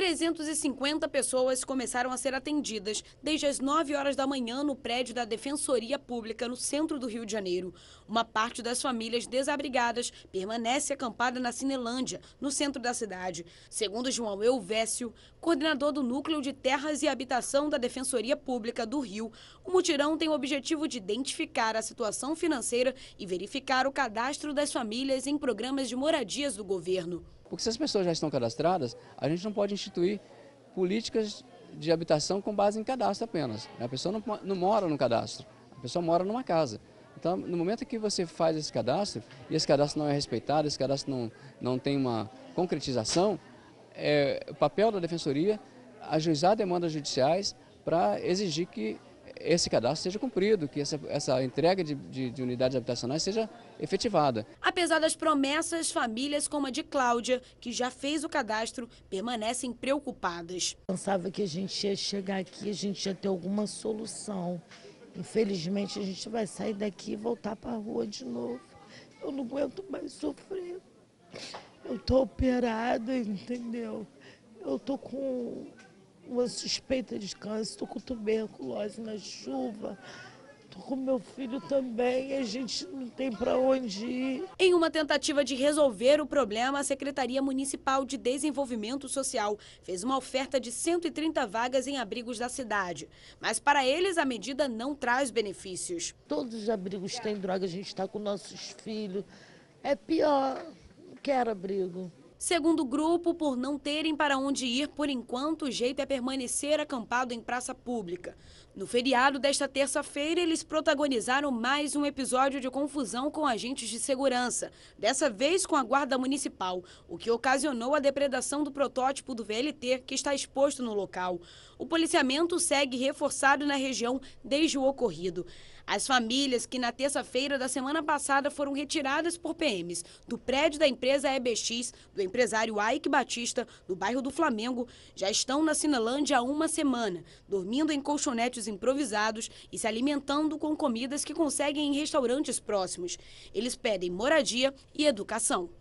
350 pessoas começaram a ser atendidas desde as 9 horas da manhã no prédio da Defensoria Pública, no centro do Rio de Janeiro. Uma parte das famílias desabrigadas permanece acampada na Cinelândia, no centro da cidade. Segundo João Elvésio, coordenador do Núcleo de Terras e Habitação da Defensoria Pública do Rio, o mutirão tem o objetivo de identificar a situação financeira e verificar o cadastro das famílias em programas de moradias do governo. Porque se as pessoas já estão cadastradas, a gente não pode instituir políticas de habitação com base em cadastro apenas. A pessoa não, não mora no cadastro, a pessoa mora numa casa. Então, no momento que você faz esse cadastro, e esse cadastro não é respeitado, esse cadastro não, não tem uma concretização, é, o papel da defensoria ajuizar demandas judiciais para exigir que esse cadastro seja cumprido, que essa, essa entrega de, de, de, unidades habitacionais seja efetivada. Apesar das promessas, famílias como a de Cláudia, que já fez o cadastro, permanecem preocupadas. Pensava que a gente ia chegar aqui, a gente ia ter alguma solução. Infelizmente, a gente vai sair daqui e voltar para a rua de novo. Eu não aguento mais sofrer. Eu estou operada, entendeu? Eu estou com uma suspeita de câncer, estou com tuberculose na chuva. Estou com meu filho também e a gente não tem para onde ir. Em uma tentativa de resolver o problema, a Secretaria Municipal de Desenvolvimento Social fez uma oferta de 130 vagas em abrigos da cidade. Mas para eles a medida não traz benefícios. Todos os abrigos têm droga, a gente está com nossos filhos. É pior, não quero abrigo. Segundo o grupo, por não terem para onde ir por enquanto, o jeito é permanecer acampado em praça pública. No feriado desta terça-feira, eles protagonizaram mais um episódio de confusão com agentes de segurança, dessa vez com a Guarda Municipal, o que ocasionou a depredação do protótipo do VLT que está exposto no local. O policiamento segue reforçado na região desde o ocorrido. As famílias que na terça-feira da semana passada foram retiradas por PMs do prédio da empresa EBX, do empresário Ike Batista, do bairro do Flamengo, já estão na Sinelândia há uma semana, dormindo em colchonetes improvisados e se alimentando com comidas que conseguem em restaurantes próximos. Eles pedem moradia e educação.